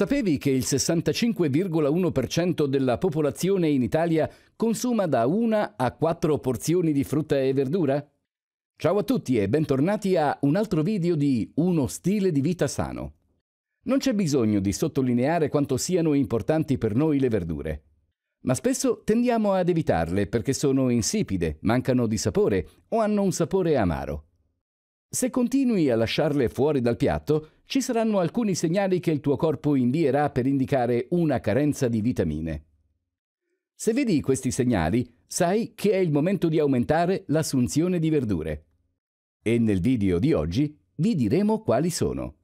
Sapevi che il 65,1% della popolazione in Italia consuma da una a quattro porzioni di frutta e verdura? Ciao a tutti e bentornati a un altro video di Uno stile di vita sano. Non c'è bisogno di sottolineare quanto siano importanti per noi le verdure. Ma spesso tendiamo ad evitarle perché sono insipide, mancano di sapore o hanno un sapore amaro. Se continui a lasciarle fuori dal piatto, ci saranno alcuni segnali che il tuo corpo invierà per indicare una carenza di vitamine. Se vedi questi segnali, sai che è il momento di aumentare l'assunzione di verdure. E nel video di oggi vi diremo quali sono.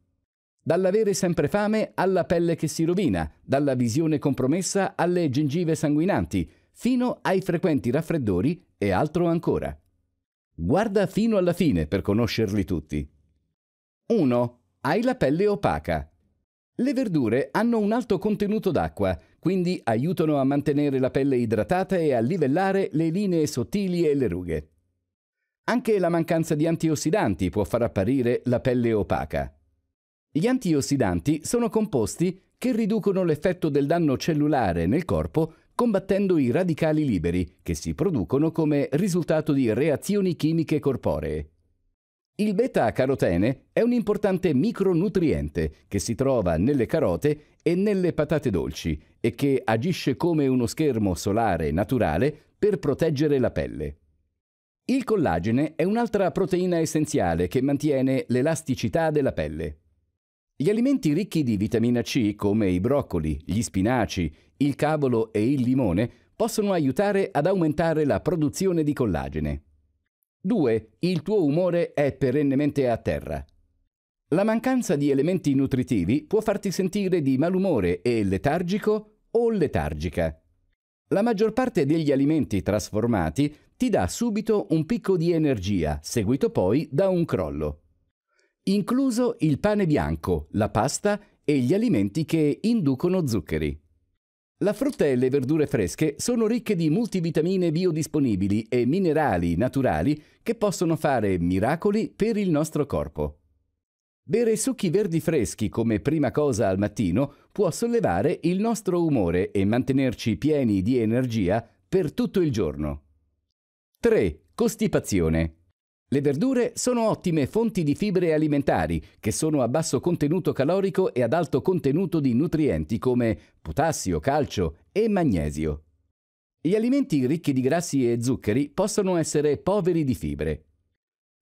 Dall'avere sempre fame alla pelle che si rovina, dalla visione compromessa alle gengive sanguinanti, fino ai frequenti raffreddori e altro ancora. Guarda fino alla fine per conoscerli tutti. 1 hai la pelle opaca. Le verdure hanno un alto contenuto d'acqua, quindi aiutano a mantenere la pelle idratata e a livellare le linee sottili e le rughe. Anche la mancanza di antiossidanti può far apparire la pelle opaca. Gli antiossidanti sono composti che riducono l'effetto del danno cellulare nel corpo combattendo i radicali liberi che si producono come risultato di reazioni chimiche corporee. Il beta-carotene è un importante micronutriente che si trova nelle carote e nelle patate dolci e che agisce come uno schermo solare naturale per proteggere la pelle. Il collagene è un'altra proteina essenziale che mantiene l'elasticità della pelle. Gli alimenti ricchi di vitamina C come i broccoli, gli spinaci, il cavolo e il limone possono aiutare ad aumentare la produzione di collagene. 2. Il tuo umore è perennemente a terra. La mancanza di elementi nutritivi può farti sentire di malumore e letargico o letargica. La maggior parte degli alimenti trasformati ti dà subito un picco di energia, seguito poi da un crollo. Incluso il pane bianco, la pasta e gli alimenti che inducono zuccheri. La frutta e le verdure fresche sono ricche di multivitamine biodisponibili e minerali naturali che possono fare miracoli per il nostro corpo. Bere succhi verdi freschi come prima cosa al mattino può sollevare il nostro umore e mantenerci pieni di energia per tutto il giorno. 3. Costipazione. Le verdure sono ottime fonti di fibre alimentari, che sono a basso contenuto calorico e ad alto contenuto di nutrienti come potassio, calcio e magnesio. Gli alimenti ricchi di grassi e zuccheri possono essere poveri di fibre.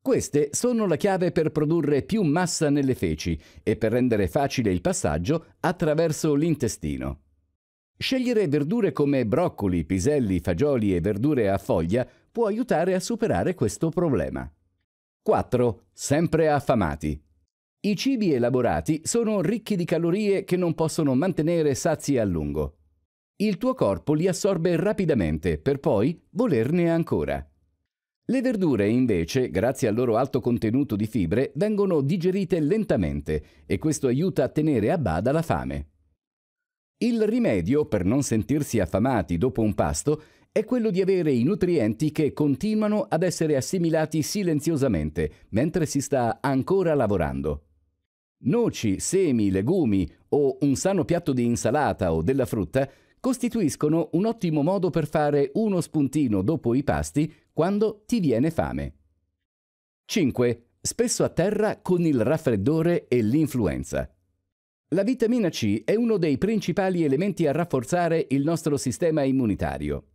Queste sono la chiave per produrre più massa nelle feci e per rendere facile il passaggio attraverso l'intestino. Scegliere verdure come broccoli, piselli, fagioli e verdure a foglia può aiutare a superare questo problema. 4. Sempre affamati. I cibi elaborati sono ricchi di calorie che non possono mantenere sazi a lungo. Il tuo corpo li assorbe rapidamente per poi volerne ancora. Le verdure, invece, grazie al loro alto contenuto di fibre, vengono digerite lentamente e questo aiuta a tenere a bada la fame. Il rimedio per non sentirsi affamati dopo un pasto è quello di avere i nutrienti che continuano ad essere assimilati silenziosamente mentre si sta ancora lavorando. Noci, semi, legumi o un sano piatto di insalata o della frutta costituiscono un ottimo modo per fare uno spuntino dopo i pasti quando ti viene fame. 5. Spesso a terra con il raffreddore e l'influenza. La vitamina C è uno dei principali elementi a rafforzare il nostro sistema immunitario.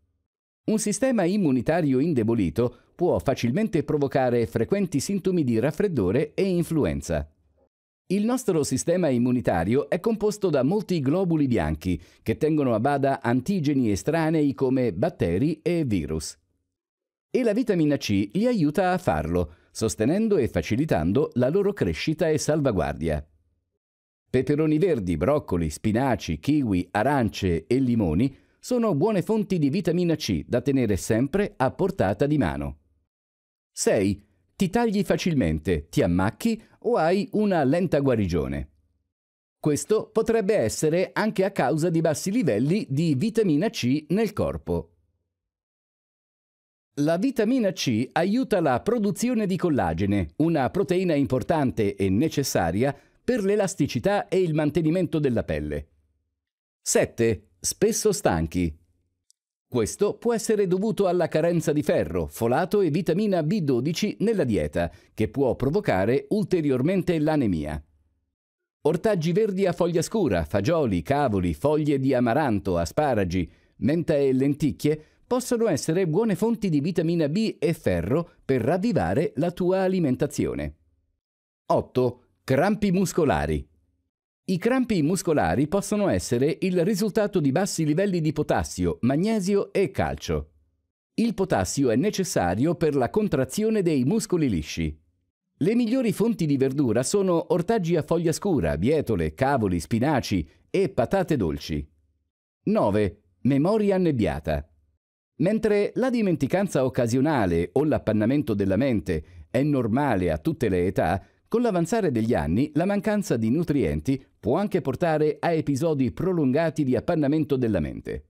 Un sistema immunitario indebolito può facilmente provocare frequenti sintomi di raffreddore e influenza. Il nostro sistema immunitario è composto da molti globuli bianchi che tengono a bada antigeni estranei come batteri e virus. E la vitamina C li aiuta a farlo, sostenendo e facilitando la loro crescita e salvaguardia. Peperoni verdi, broccoli, spinaci, kiwi, arance e limoni sono buone fonti di vitamina C da tenere sempre a portata di mano. 6. Ti tagli facilmente, ti ammacchi o hai una lenta guarigione. Questo potrebbe essere anche a causa di bassi livelli di vitamina C nel corpo. La vitamina C aiuta la produzione di collagene, una proteina importante e necessaria per l'elasticità e il mantenimento della pelle. 7 spesso stanchi. Questo può essere dovuto alla carenza di ferro, folato e vitamina B12 nella dieta, che può provocare ulteriormente l'anemia. Ortaggi verdi a foglia scura, fagioli, cavoli, foglie di amaranto, asparagi, menta e lenticchie possono essere buone fonti di vitamina B e ferro per ravvivare la tua alimentazione. 8. Crampi muscolari. I crampi muscolari possono essere il risultato di bassi livelli di potassio, magnesio e calcio. Il potassio è necessario per la contrazione dei muscoli lisci. Le migliori fonti di verdura sono ortaggi a foglia scura, bietole, cavoli, spinaci e patate dolci. 9. Memoria annebbiata. Mentre la dimenticanza occasionale o l'appannamento della mente è normale a tutte le età, con l'avanzare degli anni, la mancanza di nutrienti può anche portare a episodi prolungati di appannamento della mente.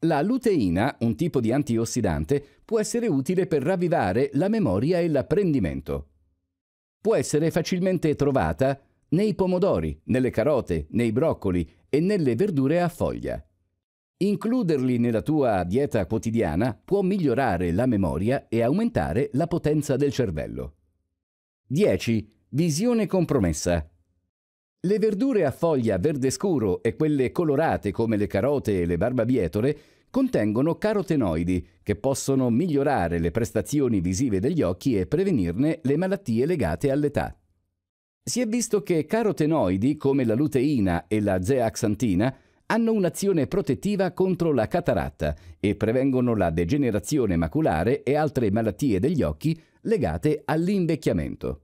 La luteina, un tipo di antiossidante, può essere utile per ravvivare la memoria e l'apprendimento. Può essere facilmente trovata nei pomodori, nelle carote, nei broccoli e nelle verdure a foglia. Includerli nella tua dieta quotidiana può migliorare la memoria e aumentare la potenza del cervello. 10. Visione compromessa. Le verdure a foglia verde scuro e quelle colorate come le carote e le barbabietole contengono carotenoidi che possono migliorare le prestazioni visive degli occhi e prevenirne le malattie legate all'età. Si è visto che carotenoidi come la luteina e la zeaxantina hanno un'azione protettiva contro la cataratta e prevengono la degenerazione maculare e altre malattie degli occhi legate all'invecchiamento.